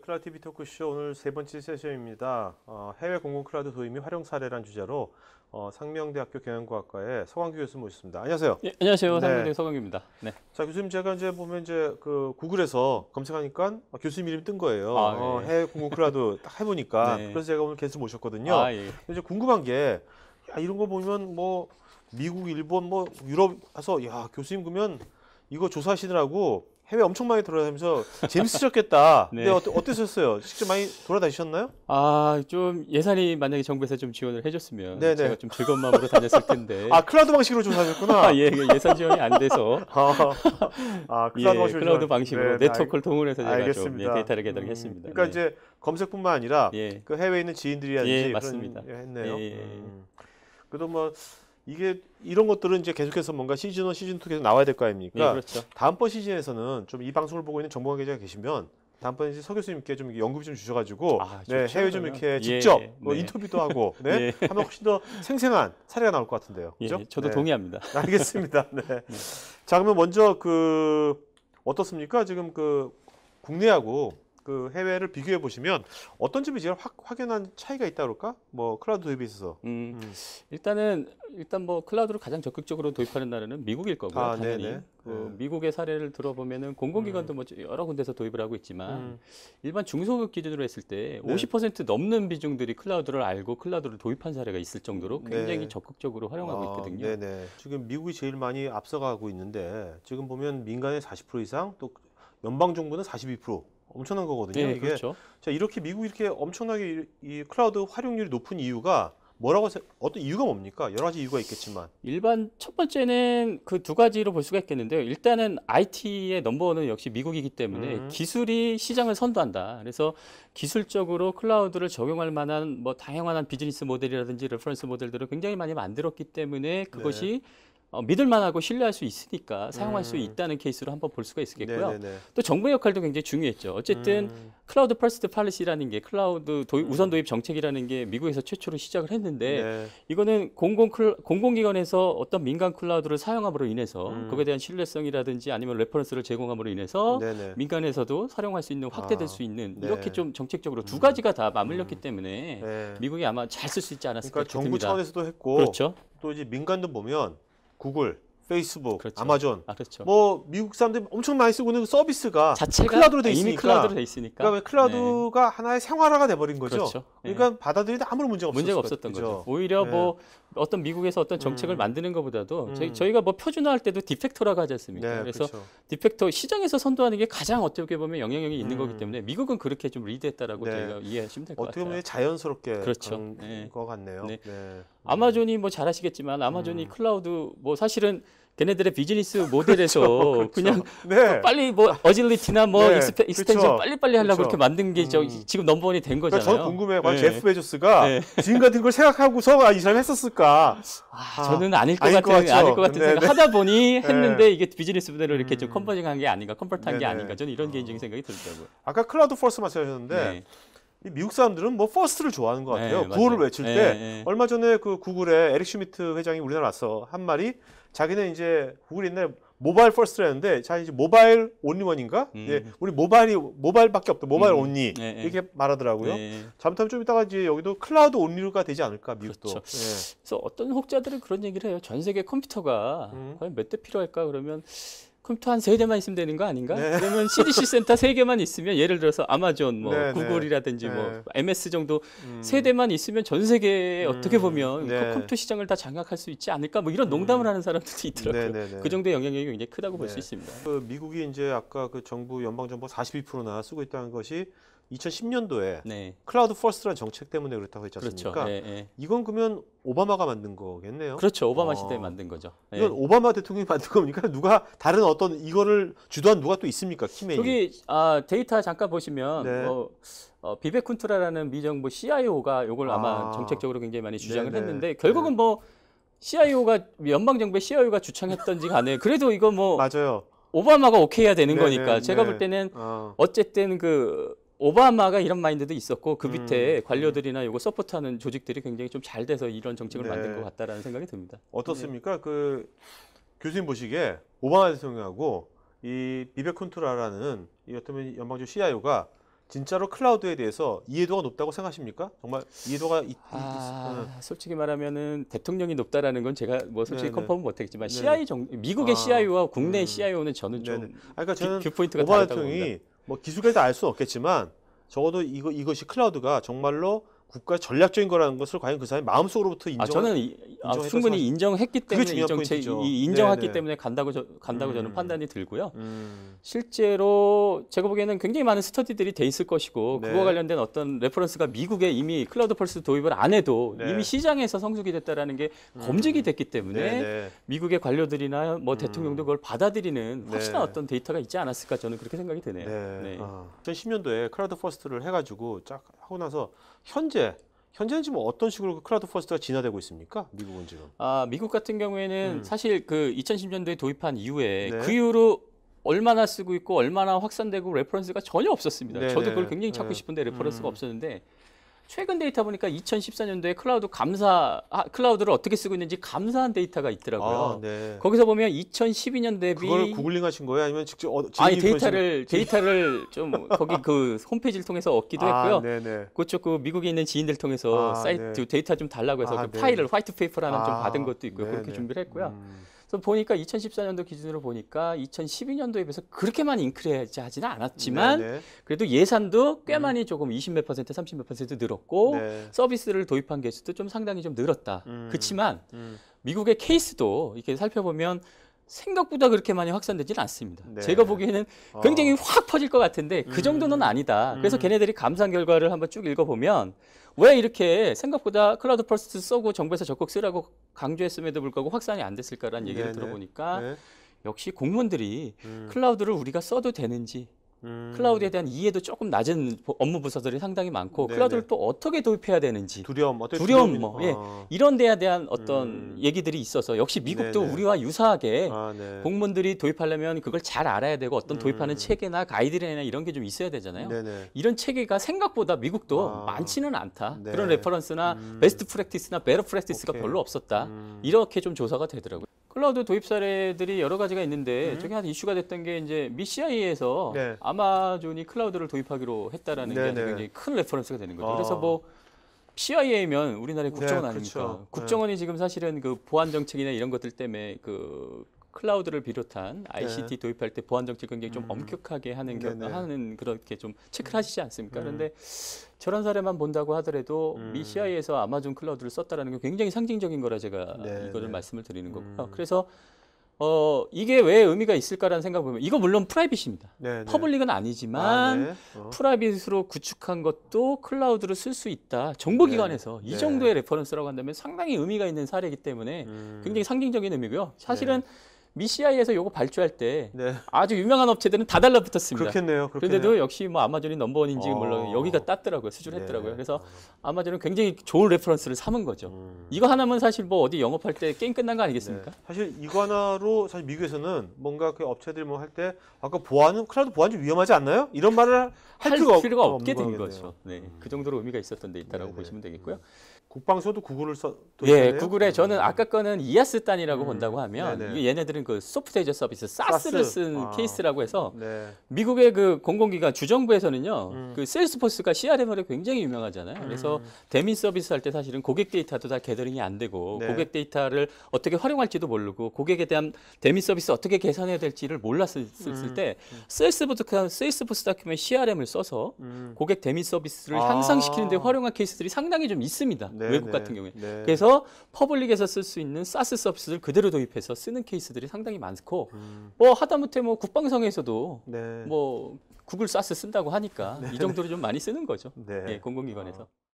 클라우티비 네, 토크쇼 오늘 세 번째 세션입니다. 어, 해외 공공 클라우드 도입 및 활용 사례란 주제로 어, 상명대학교 경영과학과의 서광규 교수 모셨습니다. 안녕하세요. 예, 안녕하세요. 네. 상명대 서광규입니다. 네. 자 교수님 제가 이제 보면 이제 그 구글에서 검색하니까 어, 교수님 이름 뜬 거예요. 아, 어, 예. 해외 공공 크라우드 딱 해보니까 네. 그래서 제가 오늘 게스트 모셨거든요. 아, 예. 이제 궁금한 게 야, 이런 거 보면 뭐 미국, 일본, 뭐 유럽 가서 야 교수님 그러면 이거 조사하시느라고 해외 엄청 많이 돌아다니면서 재밌으셨겠다. 네. 근데 어떠, 셨어요 직접 많이 돌아다니셨나요? 아, 좀 예산이 만약에 정부에서 좀 지원을 해줬으면 네네. 네. 제가 좀 즐거운 마음으로 다녔을 텐데. 아, 클라우드 방식으로 좀 다녔구나. 아, 예, 예, 예산 지원이 안 돼서. 아, 아 클라우드, 예, 클라우드 방식으로 네, 네 네트워크를 통해서 제가 알겠습니다. 좀 예, 데이터를 개발을 음, 했습니다. 그러니까 네. 이제 검색뿐만 아니라 예. 그 해외에 있는 지인들이라든지 예, 맞습니다. 그런, 예, 했네요. 예, 예, 음. 그래도 뭐 이게 이런 것들은 이제 계속해서 뭔가 시즌 1, 시즌 2 계속 나와야 될 거 아닙니까? 네, 그렇죠. 다음번 시즌에서는 좀 이 방송을 보고 있는 정보 관계자가 계시면 다음번에 이제 서 교수님께 좀연금좀 주셔가지고 아, 네, 해외 좀 이렇게 예, 직접 예, 뭐 네. 인터뷰도 하고 네, 예. 하면 훨씬 더 생생한 사례가 나올 것 같은데요. 예, 그죠? 예, 저도 네. 동의합니다. 알겠습니다. 네. 자 그러면 먼저 그 어떻습니까? 지금 그 국내하고 그 해외를 비교해 보시면 어떤 점이 제일 확, 확연한 차이가 있다 그럴까? 뭐 클라우드 도입에 있어서. 음, 음. 일단은 일단 뭐 클라우드를 가장 적극적으로 도입하는 나라는 미국일 거고요. 아, 당연히. 그 네. 미국의 사례를 들어보면은 공공기관도 음. 뭐 여러 군데서 도입을 하고 있지만 음. 일반 중소기업 기준으로 했을 때 50% 네. 넘는 비중들이 클라우드를 알고 클라우드를 도입한 사례가 있을 정도로 네. 굉장히 네. 적극적으로 활용하고 아, 있거든요. 네네. 지금 미국이 제일 많이 앞서가고 있는데 지금 보면 민간의 40% 이상 또 연방 정부는 42%. 엄청난 거거든요. 네, 이게 그렇죠. 자 이렇게 미국 이렇게 엄청나게 이, 클라우드 활용률이 높은 이유가 뭐라고 세, 어떤 이유가 뭡니까? 여러 가지 이유가 있겠지만 일반 첫 번째는 그 두 가지로 볼 수가 있겠는데요. 일단은 IT의 넘버원은 역시 미국이기 때문에 음. 기술이 시장을 선도한다. 그래서 기술적으로 클라우드를 적용할 만한 뭐 다양한 비즈니스 모델이라든지 레퍼런스 모델들을 굉장히 많이 만들었기 때문에 그것이 네. 어, 믿을 만하고 신뢰할 수 있으니까 사용할 음. 수 있다는 케이스로 한번 볼 수가 있겠고요. 네네네. 또 정부의 역할도 굉장히 중요했죠. 어쨌든 음. 클라우드 퍼스트 팔리시라는 게 클라우드 도입, 우선 음. 도입 정책이라는 게 미국에서 최초로 시작을 했는데 네. 이거는 공공 공공기관에서 어떤 민간 클라우드를 사용함으로 인해서 음. 그에 대한 신뢰성이라든지 아니면 레퍼런스를 제공함으로 인해서 네네. 민간에서도 사용할 수 있는 확대될 아. 수 있는 네. 이렇게 네. 좀 정책적으로 두 음. 가지가 다 맞물렸기 음. 때문에 네. 미국이 아마 잘 쓸 수 있지 않았을까 그러니까 정부 니다 차원에서도 했고 그렇죠. 또 이제 민간도 보면 구글, 페이스북, 그렇죠. 아마존, 아, 그렇죠. 뭐 미국 사람들이 엄청 많이 쓰고 있는 서비스가 자체가 클라우드로 돼 있으니까, 이미 클라우드로 돼 있으니까. 그러니까 클라우드가 네. 하나의 생활화가 돼버린 거죠. 그렇죠. 그러니까 네. 받아들이는 아무런 문제가, 문제가 없었던 거죠. 오히려 뭐 네. 뭐 어떤 미국에서 어떤 정책을 음. 만드는 것보다도 음. 저희, 저희가 뭐 표준화할 때도 디펙터라고 하지 않습니까? 네, 그래서 그쵸. 그렇죠. 디펙터 시장에서 선도하는 게 가장 어떻게 보면 영향력이 있는 음. 거기 때문에 미국은 그렇게 좀 리드했다라고 네. 저희가 이해하시면 될 것 같아요. 어떻게 보면 자연스럽게 그렇죠. 네. 것 같네요. 네. 네. 음. 아마존이 뭐잘아시겠지만 아마존이 음. 클라우드 뭐 사실은 걔네들의 비즈니스 모델에서 그렇죠, 그렇죠. 그냥 네. 빨리 뭐 어질리티나 뭐 네. 익스펜, 익스텐션 그렇죠. 빨리빨리 하려고 그렇게 그렇죠. 만든 게 저, 음. 지금 넘버원이 된 거잖아요. 그러니까 저는 궁금해요. 네. 제프 베조스가 네. 지금 같은 걸 생각하고서 아, 이 사람 했었을까? 아, 아, 저는 아닐 것 같은, 같 아닐 것 같은 네 생각 네. 하다 보니 네. 했는데 이게 비즈니스 모델로 이렇게 좀 음. 컨버징한 게 아닌가, 컨버트한 게 네, 아닌가 저는 이런 어. 개인적인 생각이 들더라고요. 아까 클라우드 포스 말씀하셨는데 미국 사람들은 뭐 퍼스트를 좋아하는 것 네, 같아요. 네, 구호를 맞아요. 외칠 때 네. 얼마 전에 그 구글의 에릭 슈미트 회장이 우리나라 왔어 한 말이 자기는 이제 구글 옛날에 모바일 퍼스트라는데 자 이제 모바일 온리원인가? 음. 예, 우리 모바일이 모바일밖에 없다. 모바일 음. 온리 네, 네. 이렇게 말하더라고요. 잘못하면 좀 이따가 이제 여기도 클라우드 온리가 되지 않을까 미국도. 그렇죠. 예. 그래서 어떤 혹자들은 그런 얘기를 해요. 전 세계 컴퓨터가 음. 과연 몇 대 필요할까 그러면 컴퓨터 한세 대만 있으면 되는 거 아닌가? 네. 그러면 CDC 센터 세 개만 있으면 예를 들어서 아마존, 뭐 네, 네. 구글이라든지 뭐 네. 뭐 MS 정도 음. 세 음. 대만 있으면 전 세계에 음. 어떻게 보면 네. 컴퓨터 시장을 다 장악할 수 있지 않을까? 뭐 이런 농담을 음. 하는 사람들도 있더라고요. 네, 그 정도의 영향력이 굉장히 크다고 볼 수 있습니다. 그 미국이 이제 아까 그 정부 연방 정보 42%나 쓰고 있다는 것이 2010년도에 네. 클라우드 퍼스트라는 정책 때문에 그렇다고 했지 그렇죠. 않습니까? 그렇죠. 예, 예. 이건 그러면 오바마가 만든 거겠네요. 그렇죠. 오바마 어. 시대에 만든 거죠. 예. 이건 오바마 대통령이 만든 겁니까? 누가 다른 어떤 이거를 주도한 누가 또 있습니까? 키맨이. 여기 아, 데이터 잠깐 보시면 네. 뭐, 어, 어, 비베 쿤트라라는 미정부 CIO가 이걸 아. 아마 아. 정책적으로 굉장히 많이 주장을 네네. 했는데 결국은 네. 뭐 CIO가 연방 정부의 CIO가 주창했던지 간에 그래도 이거 뭐 맞아요. 오바마가 오케이 해야 되는 네네, 거니까 제가 네. 볼 때는 어. 쨌든그 오바마가 이런 마인드도 있었고 그 음, 밑에 음. 관료들이나 요거 서포트하는 조직들이 굉장히 좀 잘 돼서 이런 정책을 네. 만든 것 같다라는 생각이 듭니다. 어떻습니까? 네. 그 교수님 보시기에 오바마 대통령하고 이 비베 콘투라라는 이렇다면 연방주 CIO가 진짜로 클라우드에 대해서 이해도가 높다고 생각하십니까? 정말 이해도가 있, 아, 있, 어. 솔직히 말하면은 대통령이 높다라는 건 제가 뭐 솔직히 네네. 컨펌은 못했지만 CI 정, 미국의 아, CIO와 국내 음. CIO는 저는 좀 아, 그러니까 저는 뷰, 포인트가 오바마 대통령이 뭐 기술에서 알수는 없겠지만 적어도 이거, 이것이 클라우드가 정말로 국가 전략적인 거라는 것을 과연 그 사람이 마음속으로부터 인정. 아 저는 이, 아, 충분히 인정했기 때문에 인정체 이, 인정했기 네네. 네. 때문에 간다고 저, 간다고 음. 저는 판단이 들고요. 음. 실제로 제가 보기에는 굉장히 많은 스터디들이 돼 있을 것이고 네. 그와 관련된 어떤 레퍼런스가 미국에 이미 클라우드 펄스 도입을 안 해도 네. 이미 시장에서 성숙이 됐다라는 게 음. 검증이 됐기 때문에 네네. 네. 미국의 관료들이나 뭐 대통령도 음. 그걸 받아들이는 네. 확실한 네. 어떤 데이터가 있지 않았을까 저는 그렇게 생각이 드네요. 네. 네. 아. 2010년도에 클라우드 퍼스트를 해가지고 쫙 하고 나서 현재 현재는 지금 어떤 식으로 클라우드 퍼스트가 진화되고 있습니까? 미국은 지금. 아, 미국 같은 경우에는 음. 사실 그 2010년도에 도입한 이후에 네. 그 이후로 얼마나 쓰고 있고 얼마나 확산되고 레퍼런스가 전혀 없었습니다. 네네. 저도 그걸 굉장히 찾고 음. 싶은데 레퍼런스가 음. 없었는데 최근 데이터 보니까 2014년도에 클라우드 감사 아, 클라우드를 어떻게 쓰고 있는지 감사한 데이터가 있더라고요. 아, 네. 거기서 보면 2012년 대비 그걸 구글링하신 거예요? 아니면 직접 어, 아니 데이터를 데이터를 좀 거기 그 홈페이지를 통해서 얻기도 아, 했고요. 네네. 그쪽 그 미국에 있는 지인들 통해서 아, 사이트 네. 데이터 좀 달라고 해서 아, 그 네. 파일을 화이트 페이퍼라는 좀 아, 받은 것도 있고 네, 그렇게 네. 준비를 했고요. 음. 그래서 보니까 2014년도 기준으로 보니까 2012년도에 비해서 그렇게 많이 인크레하지는 않았지만 네네. 네. 그래도 예산도 꽤 음. 많이 조금 20몇 퍼센트, 30몇 퍼센트 늘었고 네. 서비스를 도입한 개수도 좀 상당히 좀 늘었다. 음. 그렇지만 음. 미국의 케이스도 이렇게 살펴보면 생각보다 그렇게 많이 확산되지는 않습니다. 네. 제가 보기에는 어. 굉장히 어. 확 퍼질 것 같은데 그 음. 정도는 아니다. 그래서 음. 걔네들이 감상 결과를 한번 쭉 읽어보면 왜 이렇게 생각보다 클라우드 퍼스트 써고 정부에서 적극 쓰라고 강조했음에도 불구하고 확산이 안 됐을까라는 얘기를 네네. 들어보니까 네. 역시 공무원들이 음. 클라우드를 우리가 써도 되는지 음. 클라우드에 대한 이해도 조금 낮은 업무 부서들이 상당히 많고 네네. 클라우드를 또 어떻게 도입해야 되는지 두려움, 두려움 뭐 예. 아. 예, 이런 데에 대한 어떤 음. 얘기들이 있어서 역시 미국도 네네. 우리와 유사하게 아, 네. 공무원들이 도입하려면 그걸 잘 알아야 되고 어떤 음. 도입하는 음. 체계나 가이드라인이나 이런 게 좀 있어야 되잖아요. 네네. 이런 체계가 생각보다 미국도 아. 많지는 않다. 네. 그런 레퍼런스나 음. 베스트 프랙티스나 베러 프랙티스가 별로 없었다. 음. 이렇게 좀 조사가 되더라고요. 클라우드 도입 사례들이 여러 가지가 있는데 음. 저게 한 이슈가 됐던 게 이제 미시아이에서 네. 아마존이 클라우드를 도입하기로 했다라는 네, 게 네. 굉장히 큰 레퍼런스가 되는 거죠. 어. 그래서 뭐 PIA면 우리나라의 국정원 네, 그렇죠. 아닙니까? 그렇죠. 국정원이 지금 사실은 그 보안 정책이나 이런 것들 때문에 그 클라우드를 비롯한 네. ICT 도입할 때 보안 정책 굉장히 좀 음. 엄격하게 하는 겨, 네 하는 그렇게 좀 체크를 음. 하시지 않습니까? 음. 그런데 저런 사례만 본다고 하더라도 음. 미시아에서 아마존 클라우드를 썼다라는 게 굉장히 상징적인 거라 제가 네 이거를 네. 말씀을 드리는 거고요. 음. 그래서 어, 이게 왜 의미가 있을까라는 생각 보면 이거 물론 프라이빗입니다. 네네. 네. 퍼블릭은 아니지만 아, 네. 어. 프라이빗으로 구축한 것도 클라우드를쓸 수 있다. 정보기관에서 네. 이 정도의 네. 레퍼런스라고 한다면 상당히 의미가 있는 사례이기 때문에 음. 굉장히 상징적인 의미고요. 사실은 미시아에서 요거 발주할 때 네. 아주 유명한 업체들은 다 달라붙었습니다. 그렇겠네요. 그런데도 역시 뭐 아마존이 넘버원인지 몰라요. 어. 여기가 땄더라고요. 수주했더라고요. 네. 그래서 아마존은 굉장히 좋은 레퍼런스를 삼은 거죠. 음. 이거 하나면 사실 뭐 어디 영업할 때 게임 끝난 거 아니겠습니까? 네. 사실 이거 하나로 사실 미국에서는 뭔가 그 업체들 뭐 할 때 아까 보안은 클라우드 보안 좀 위험하지 않나요? 이런 말을 할, 할 필요가, 필요가 없, 게된 거죠. 네, 음. 그 정도로 의미가 있었던 데이터라고 네. 보시면 되겠고요. 국방수도 구글을 써. 도 되요 예, 구글에 저는 음. 아까 거는 이하스 단이라고 음. 본다고 하면 얘네들은 사실그 소프트웨어 서비스 사스를 쓴 아. 케이스라고 해서 네. 미국의 그 공공기관 주정부에서는요. 음. 그 세일스포스가 CRM으로 굉장히 유명하잖아요. 음. 그래서 음. 대민 서비스 할 때 사실은 고객 데이터도 다 게더링이 안 되고 네. 고객 데이터를 어떻게 활용할지도 모르고 고객에 대한 대민 서비스 어떻게 개선해야 될지를 몰랐을 음. 때 세일스포스 세일스포스 다큐멘 CRM을 써서 음. 고객 대민 서비스를 아. 향상시키는데 활용한 케이스들이 상당히 좀 있습니다. 네, 외국 네. 같은 경우에. 네. 그래서 퍼블릭에서 쓸 수 있는 사스 서비스를 그대로 도입해서 쓰는 케이스들이 상당히 많고 음. 뭐 하다못해 뭐 국방성에서도 네. 뭐 구글 사스 쓴다고 하니까 네. 이 정도로 좀 많이 쓰는 거죠. 네. 예, 공공기관에서. 아.